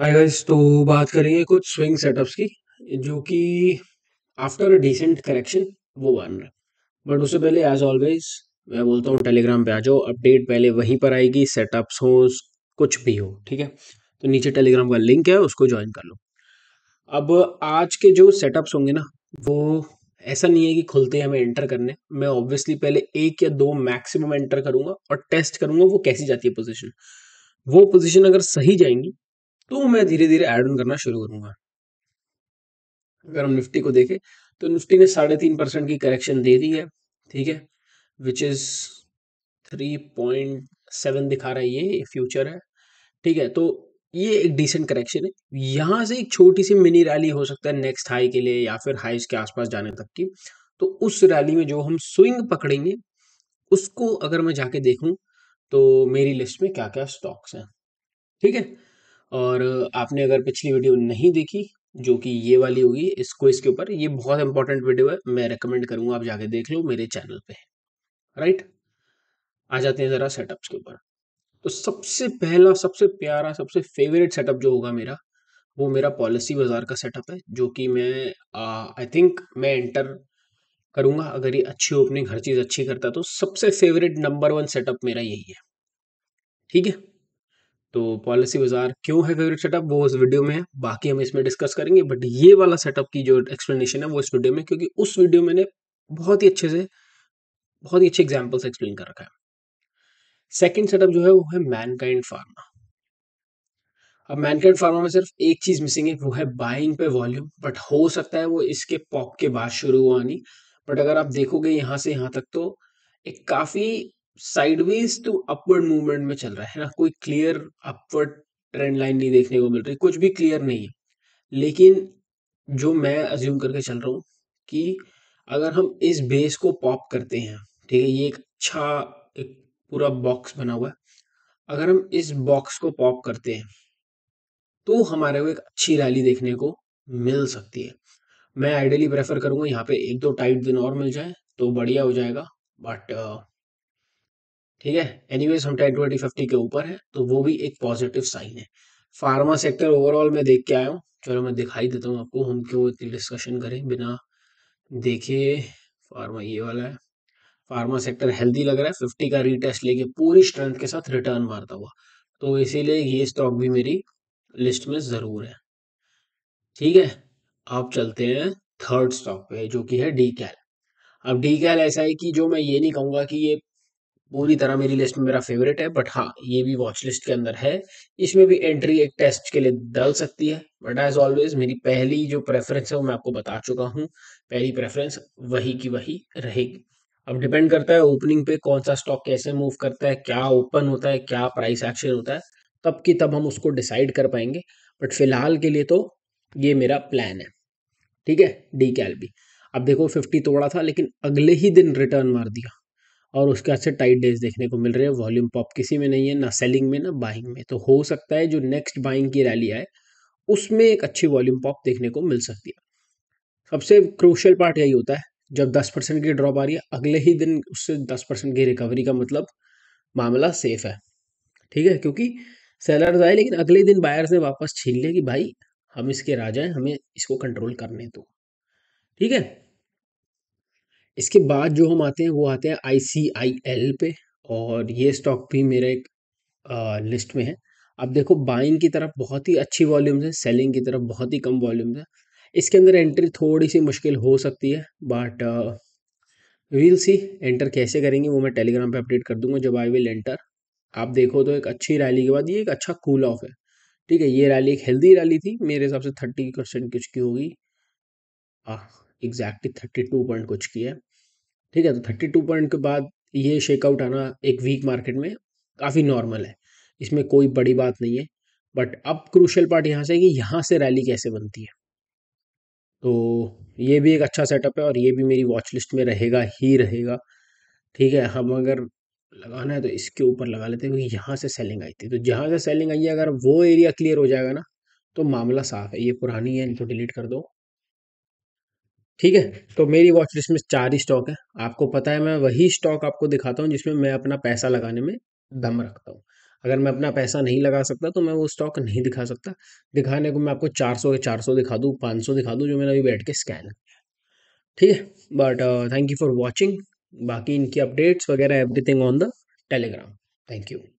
hi guys तो बात करेंगे कुछ स्विंग सेटअप्स की जो कि आफ्टर अ डिसेंट करेक्शन वो बन रहा है बट उससे पहले एज ऑलवेज मैं बोलता हूँ टेलीग्राम पे आ जाओ अपडेट पहले वहीं पर आएगी सेटअप्स हो कुछ भी हो ठीक है तो नीचे टेलीग्राम का लिंक है उसको ज्वाइन कर लो अब आज के जो सेटअप्स होंगे ना वो ऐसा नहीं है कि खुलते हैं हमें एंटर करने मैं ऑब्वियसली पहले एक या दो मैक्सिमम एंटर करूंगा और टेस्ट करूंगा वो कैसी जाती है पोजीशन वो पोजीशन अगर सही जाएंगी तो मैं धीरे धीरे एड ऑन करना शुरू करूंगा अगर हम निफ्टी को देखें तो निफ्टी ने साढ़े तीन परसेंट की करेक्शन दे दी है ठीक है which is three point seven दिखा रहा है ये फ्यूचर है ठीक है तो ये एक डिसेंट करेक्शन है यहाँ से एक छोटी सी मिनी रैली हो सकता है नेक्स्ट हाई के लिए या फिर हाई के आसपास जाने तक की तो उस रैली में जो हम स्विंग पकड़ेंगे उसको अगर मैं जाके देखूं तो मेरी लिस्ट में क्या क्या स्टॉक्स हैं ठीक है और आपने अगर पिछली वीडियो नहीं देखी जो कि ये वाली होगी इस क्विज के ऊपर ये बहुत इंपॉर्टेंट वीडियो है मैं रिकमेंड करूंगा आप जाके देख लो मेरे चैनल पे राइट आ जाते हैं ज़रा सेटअप्स के ऊपर तो सबसे पहला सबसे प्यारा सबसे फेवरेट सेटअप जो होगा मेरा वो मेरा पॉलिसी बाज़ार का सेटअप है जो कि मैं आई थिंक मैं एंटर करूंगा अगर ये अच्छी ओपनिंग हर चीज़ अच्छी करता तो सबसे फेवरेट नंबर वन सेटअप मेरा यही है ठीक है तो पॉलिसी बाजार क्यों है फेवरेट सेटअप वो उस वीडियो में है बाकी हम इसमें डिस्कस करेंगे बट ये वाला सेटअप की जो एक्सप्लेनेशन है वो इस वीडियो में क्योंकि उस वीडियो मैंने बहुत ही अच्छे से बहुत ही अच्छे एग्जाम्पल से एक्सप्लेन कर रखा है सेकेंड सेटअप जो है वो है मैनकाइंड फार्मा अब मैनकाइंड फार्मा में सिर्फ एक चीज मिसिंग है वो है बाइंग पे वॉल्यूम बट हो सकता है वो इसके पॉप के बाद शुरू हुआ नहीं बट अगर आप देखोगे यहां से यहां तक तो एक काफी साइडवेज तो अपवर्ड मूवमेंट में चल रहा है ना कोई क्लियर अपवर्ड ट्रेंड लाइन नहीं देखने को मिल रही कुछ भी क्लियर नहीं है लेकिन जो मैं अज्यूम करके चल रहा हूँ कि अगर हम इस बेस को पॉप करते हैं ठीक है ये एक अच्छा एक पूरा बॉक्स बना हुआ है अगर हम इस बॉक्स को पॉप करते हैं तो हमारे को एक अच्छी रैली देखने को मिल सकती है मैं आइडियली प्रेफर करूंगा यहाँ पे एक दो टाइट दिन और मिल जाए तो बढ़िया हो जाएगा बट ठीक है एनीवेज हम टेन ट्वेंटी फिफ्टी के ऊपर है तो वो भी एक पॉजिटिव साइन है फार्मा सेक्टर ओवरऑल मैं देख के आया हूँ चलो मैं दिखाई देता हूँ आपको हम क्यों इतनी डिस्कशन करें बिना देखे फार्मा ये वाला है फार्मा सेक्टर हेल्दी लग रहा है फिफ्टी का रीटेस्ट लेके पूरी स्ट्रेंथ के साथ रिटर्न मारता हुआ तो इसीलिए ये स्टॉक भी मेरी लिस्ट में ज़रूर है ठीक है आप चलते हैं थर्ड स्टॉक पे जो कि है डी कैल अब डी कैल ऐसा है कि जो मैं ये नहीं कहूंगा कि ये पूरी तरह मेरी लिस्ट में मेरा फेवरेट है बट हाँ ये भी वॉच लिस्ट के अंदर है इसमें भी एंट्री एक टेस्ट के लिए डल सकती है बट एज ऑलवेज मेरी पहली जो प्रेफरेंस है वो मैं आपको बता चुका हूँ पहली प्रेफरेंस वही की वही रहेगी अब डिपेंड करता है ओपनिंग पे कौन सा स्टॉक कैसे मूव करता है क्या ओपन होता है क्या प्राइस एक्शन होता है तब की तब हम उसको डिसाइड कर पाएंगे बट फिलहाल के लिए तो ये मेरा प्लान है ठीक है डी कैल अब देखो फिफ्टी तोड़ा था लेकिन अगले ही दिन रिटर्न मार दिया और उसके बाद से टाइट डेज देखने को मिल रहे हैं वॉल्यूम पॉप किसी में नहीं है ना सेलिंग में ना बाइंग में तो हो सकता है जो नेक्स्ट बाइंग की रैली आए उसमें एक अच्छी वॉल्यूम पॉप देखने को मिल सकती है सबसे क्रूशल पार्ट यही होता है जब 10 परसेंट की ड्रॉप आ रही है अगले ही दिन उससे 10 परसेंट की रिकवरी का मतलब मामला सेफ है ठीक है क्योंकि सेलर्स आए लेकिन अगले दिन बायर से वापस छीन लिया कि भाई हम इसके राजा हैं हमें इसको कंट्रोल करने दो ठीक है इसके बाद जो हम आते हैं वो आते हैं आई सी आई एल पे और ये स्टॉक भी मेरे एक आ, लिस्ट में है अब देखो बाइंग की तरफ बहुत ही अच्छी वॉल्यूम्स है सेलिंग की तरफ बहुत ही कम वॉल्यूम्स है इसके अंदर एंट्री थोड़ी सी मुश्किल हो सकती है बट वील सी एंटर कैसे करेंगे वो मैं टेलीग्राम पे अपडेट कर दूंगा जब आई विल एंटर आप देखो तो एक अच्छी रैली के बाद ये एक अच्छा कूल ऑफ है ठीक है ये रैली एक हेल्दी रैली थी मेरे हिसाब से थर्टी परसेंट कुछ की होगी एग्जैक्टली थर्टी टू पॉइंट कुछ की है ठीक है तो थर्टी टू पॉइंट के बाद ये शेकआउट आना एक वीक मार्केट में काफ़ी नॉर्मल है इसमें कोई बड़ी बात नहीं है बट अब क्रूशल पार्ट यहाँ से कि यहाँ से रैली कैसे बनती है तो ये भी एक अच्छा सेटअप है और ये भी मेरी वॉच लिस्ट में रहेगा ही रहेगा ठीक है हम अगर लगाना है तो इसके ऊपर लगा लेते हैं क्योंकि यहाँ से सेलिंग आई थी तो जहाँ से सेलिंग आई है अगर वो एरिया क्लियर हो जाएगा ना तो मामला साफ है ये पुरानी है इनको डिलीट कर दो ठीक है तो मेरी वॉच लिस्ट में चार ही स्टॉक है आपको पता है मैं वही स्टॉक आपको दिखाता हूँ जिसमें मैं अपना पैसा लगाने में दम रखता हूँ अगर मैं अपना पैसा नहीं लगा सकता तो मैं वो स्टॉक नहीं दिखा सकता दिखाने को मैं आपको 400 के 400 दिखा दूँ 500 दिखा दूँ जो मैंने अभी बैठ के स्कैन ठीक है but thank you for watching बाकी इनकी अपडेट्स वगैरह everything on the Telegram thank you